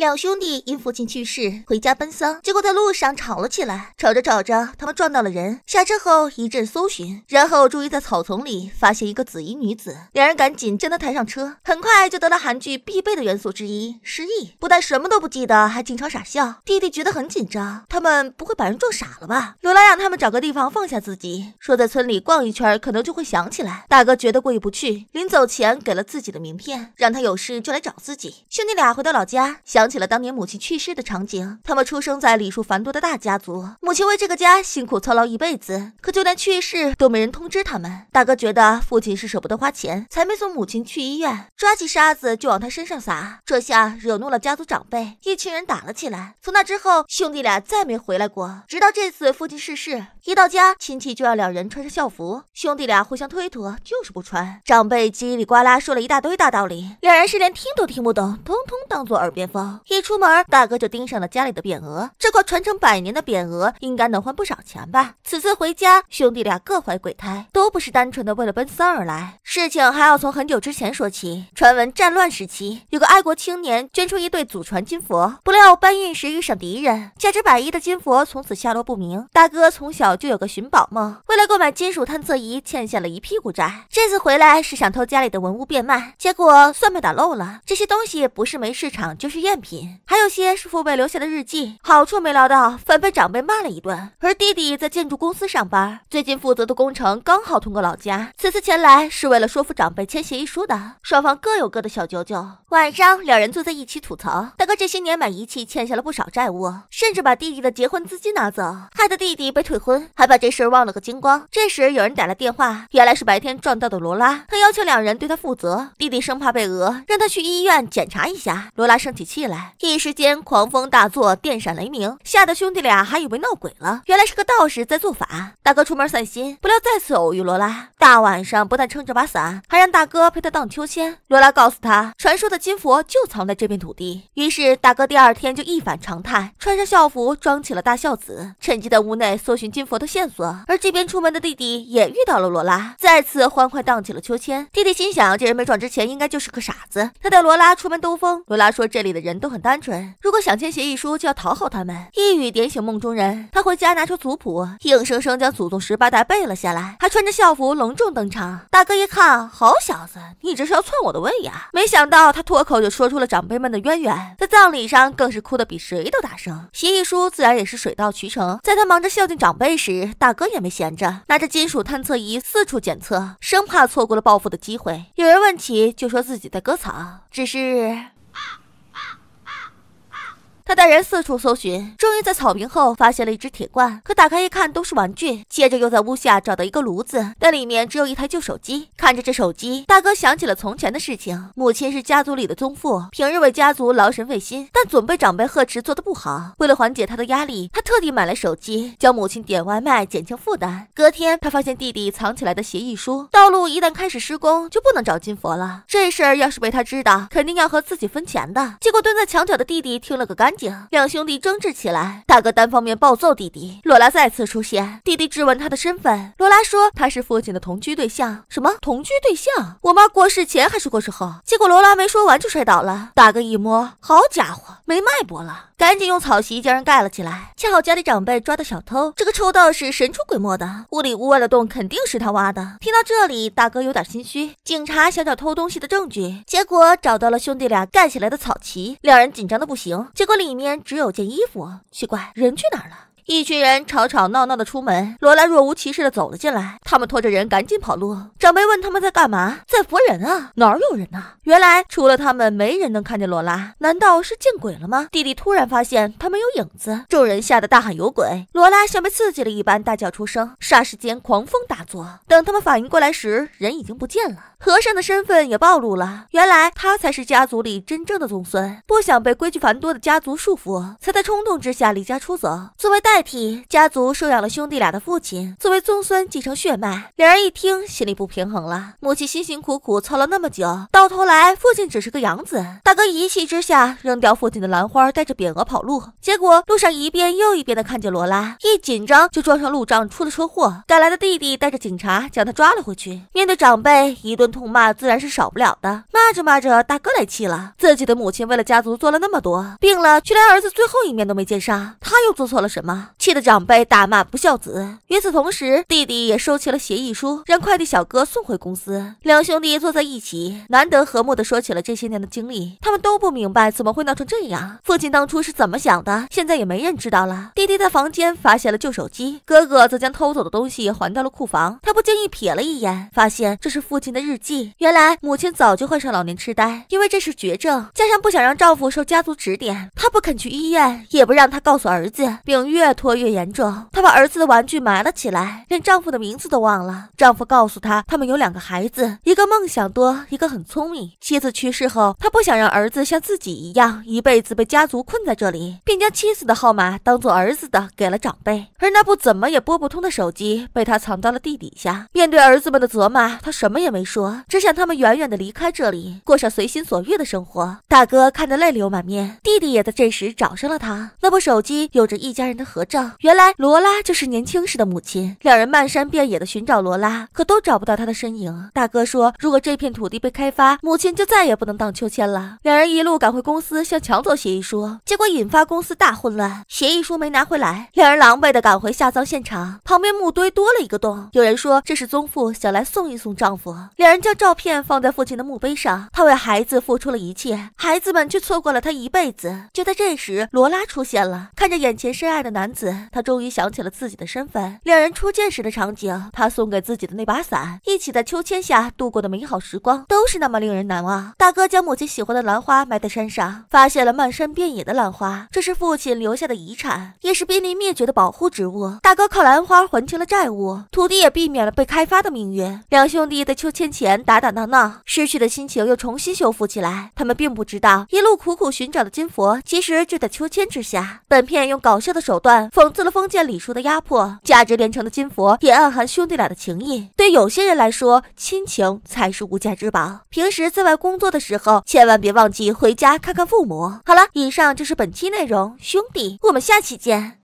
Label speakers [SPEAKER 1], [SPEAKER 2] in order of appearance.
[SPEAKER 1] 两兄弟因父亲去世回家奔丧，结果在路上吵了起来。吵着吵着，他们撞到了人。下车后一阵搜寻，然后终于在草丛里发现一个紫衣女子。两人赶紧将她抬上车，很快就得了韩剧必备的元素之一——失忆。不但什么都不记得，还经常傻笑。弟弟觉得很紧张，他们不会把人撞傻了吧？罗拉让他们找个地方放下自己，说在村里逛一圈，可能就会想起来。大哥觉得过意不去，临走前给了自己的名片，让他有事就来找自己。兄弟俩回到老家，想。起了当年母亲去世的场景，他们出生在礼数繁多的大家族，母亲为这个家辛苦操劳一辈子，可就连去世都没人通知他们。大哥觉得父亲是舍不得花钱，才没送母亲去医院，抓起沙子就往他身上撒，这下惹怒了家族长辈，一群人打了起来。从那之后，兄弟俩再没回来过，直到这次父亲逝世，一到家，亲戚就让两人穿上校服，兄弟俩互相推脱，就是不穿，长辈叽里呱啦说了一大堆大道理，两人是连听都听不懂，通通当做耳边风。一出门，大哥就盯上了家里的匾额。这块传承百年的匾额应该能换不少钱吧？此次回家，兄弟俩各怀鬼胎，都不是单纯的为了奔丧而来。事情还要从很久之前说起。传闻战乱时期，有个爱国青年捐出一对祖传金佛，不料搬运时遇上敌人，价值百亿的金佛从此下落不明。大哥从小就有个寻宝梦，为了购买金属探测仪，欠下了一屁股债。这次回来是想偷家里的文物变卖，结果算盘打漏了。这些东西不是没市场，就是赝。品还有些是父辈留下的日记，好处没捞到，反被长辈骂了一顿。而弟弟在建筑公司上班，最近负责的工程刚好通过老家，此次前来是为了说服长辈签协议书的。双方各有各的小九九。晚上两人坐在一起吐槽，大哥这些年买仪器欠下了不少债务，甚至把弟弟的结婚资金拿走，害得弟弟被退婚，还把这事忘了个精光。这时有人打了电话，原来是白天撞到的罗拉，他要求两人对他负责。弟弟生怕被讹，让他去医院检查一下。罗拉生起气了。来，一时间狂风大作，电闪雷鸣，吓得兄弟俩还以为闹鬼了。原来是个道士在做法。大哥出门散心，不料再次偶遇罗拉。大晚上不但撑着把伞，还让大哥陪他荡秋千。罗拉告诉他，传说的金佛就藏在这片土地。于是大哥第二天就一反常态，穿上校服，装起了大孝子，趁机在屋内搜寻金佛的线索。而这边出门的弟弟也遇到了罗拉，再次欢快荡起了秋千。弟弟心想，这人没撞之前应该就是个傻子。他带罗拉出门兜风，罗拉说这里的人。都很单纯，如果想签协议书，就要讨好他们。一语点醒梦中人，他回家拿出族谱，硬生生将祖宗十八代背了下来，还穿着校服隆重登场。大哥一看，好小子，你这是要篡我的位呀？没想到他脱口就说出了长辈们的渊源，在葬礼上更是哭得比谁都大声。协议书自然也是水到渠成。在他忙着孝敬长辈时，大哥也没闲着，拿着金属探测仪四处检测，生怕错过了报复的机会。有人问起，就说自己在割草。只是。他带人四处搜寻，终于在草坪后发现了一只铁罐，可打开一看都是玩具。接着又在屋下找到一个炉子，但里面只有一台旧手机。看着这手机，大哥想起了从前的事情：母亲是家族里的宗妇，平日为家族劳神费心，但总被长辈呵斥做的不好。为了缓解他的压力，他特地买了手机，教母亲点外卖减轻负担。隔天，他发现弟弟藏起来的协议书：道路一旦开始施工，就不能找金佛了。这事儿要是被他知道，肯定要和自己分钱的。结果蹲在墙角的弟弟听了个干。两兄弟争执起来，大哥单方面暴揍弟弟。罗拉再次出现，弟弟质问他的身份。罗拉说他是父亲的同居对象。什么同居对象？我妈过世前还是过世后？结果罗拉没说完就摔倒了。大哥一摸，好家伙，没脉搏了，赶紧用草席将人盖了起来。恰好家里长辈抓到小偷，这个臭道士神出鬼没的，屋里屋外的洞肯定是他挖的。听到这里，大哥有点心虚。警察想找偷东西的证据，结果找到了兄弟俩盖起来的草席，两人紧张的不行。结果里。里面只有件衣服，奇怪，人去哪儿了？一群人吵吵闹闹的出门，罗拉若无其事的走了进来。他们拖着人赶紧跑路，长辈问他们在干嘛，在扶人啊？哪儿有人呢？原来除了他们，没人能看见罗拉。难道是见鬼了吗？弟弟突然发现他没有影子，众人吓得大喊有鬼。罗拉像被刺激了一般大叫出声，霎时间狂风大作。等他们反应过来时，人已经不见了。和尚的身份也暴露了，原来他才是家族里真正的宗孙，不想被规矩繁多的家族束缚，才在冲动之下离家出走。作为代。体家族收养了兄弟俩的父亲作为宗孙继承血脉，两人一听心里不平衡了。母亲辛辛苦苦操了那么久，到头来父亲只是个养子。大哥一气之下扔掉父亲的兰花，带着匾额跑路。结果路上一遍又一遍的看见罗拉，一紧张就撞上路障，出了车祸。赶来的弟弟带着警察将他抓了回去。面对长辈一顿痛骂自然是少不了的。骂着骂着大哥来气了，自己的母亲为了家族做了那么多，病了却连儿子最后一面都没见上，他又做错了什么？气得长辈大骂不孝子。与此同时，弟弟也收起了协议书，让快递小哥送回公司。两兄弟坐在一起，难得和睦的说起了这些年的经历。他们都不明白怎么会闹成这样，父亲当初是怎么想的，现在也没人知道了。弟弟在房间发现了旧手机，哥哥则将偷走的东西还到了库房。他不经意瞥了一眼，发现这是父亲的日记。原来母亲早就患上老年痴呆，因为这是绝症，加上不想让丈夫受家族指点，她不肯去医院，也不让他告诉儿子。月。越拖越严重，她把儿子的玩具埋了起来，连丈夫的名字都忘了。丈夫告诉她，他们有两个孩子，一个梦想多，一个很聪明。妻子去世后，他不想让儿子像自己一样，一辈子被家族困在这里，便将妻子的号码当做儿子的，给了长辈。而那部怎么也拨不通的手机，被他藏到了地底下。面对儿子们的责骂，他什么也没说，只想他们远远的离开这里，过上随心所欲的生活。大哥看得泪流满面，弟弟也在这时找上了他。那部手机有着一家人的合。合照，原来罗拉就是年轻时的母亲。两人漫山遍野的寻找罗拉，可都找不到她的身影。大哥说，如果这片土地被开发，母亲就再也不能荡秋千了。两人一路赶回公司，想抢走协议书，结果引发公司大混乱，协议书没拿回来。两人狼狈的赶回下葬现场，旁边墓堆多了一个洞。有人说这是宗父想来送一送丈夫。两人将照片放在父亲的墓碑上，他为孩子付出了一切，孩子们却错过了他一辈子。就在这时，罗拉出现了，看着眼前深爱的男。此，他终于想起了自己的身份。两人初见时的场景，他送给自己的那把伞，一起在秋千下度过的美好时光，都是那么令人难忘。大哥将母亲喜欢的兰花埋在山上，发现了漫山遍野的兰花，这是父亲留下的遗产，也是濒临灭绝的保护植物。大哥靠兰花还清了债务，土地也避免了被开发的命运。两兄弟在秋千前打打闹闹，失去的心情又重新修复起来。他们并不知道，一路苦苦寻找的金佛，其实就在秋千之下。本片用搞笑的手段。讽刺了封建礼数的压迫，价值连城的金佛也暗含兄弟俩的情谊。对有些人来说，亲情才是无价之宝。平时在外工作的时候，千万别忘记回家看看父母。好了，以上就是本期内容，兄弟，我们下期见。